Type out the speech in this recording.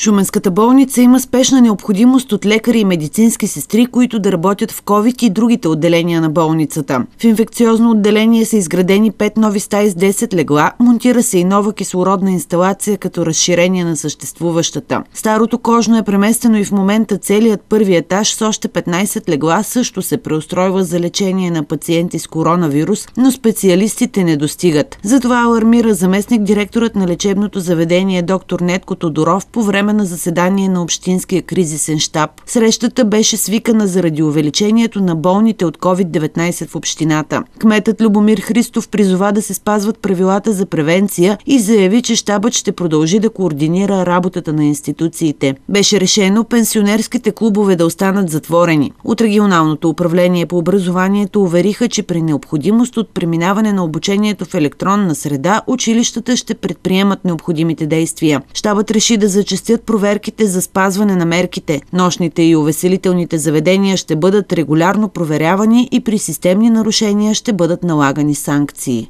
Шуменската болница има спешна необходимост от лекари и медицински сестри, които да работят в COVID и другите отделения на болницата. В инфекциозно отделение са изградени 5 нови стаи с 10 легла, монтира се и нова кислородна инсталация като разширение на съществуващата. Старото кожно е преместено и в момента целият първи етаж с още 15 легла също се преустройва за лечение на пациенти с коронавирус, но специалистите не достигат. Затова алармира заместник директорът на лечебното заведение доктор Нетко Тодоров по време време на заседание на Общинския кризисен штаб. Срещата беше свикана заради увеличението на болните от COVID-19 в общината. Кметът Любомир Христов призова да се спазват правилата за превенция и заяви, че щабът ще продължи да координира работата на институциите. Беше решено пенсионерските клубове да останат затворени. От регионалното управление по образованието увериха, че при необходимост от преминаване на обучението в електронна среда, училищата ще предприемат необходимите действия. Штабът реши да зачести продължат проверките за спазване на мерките. Нощните и увеселителните заведения ще бъдат регулярно проверявани и при системни нарушения ще бъдат налагани санкции.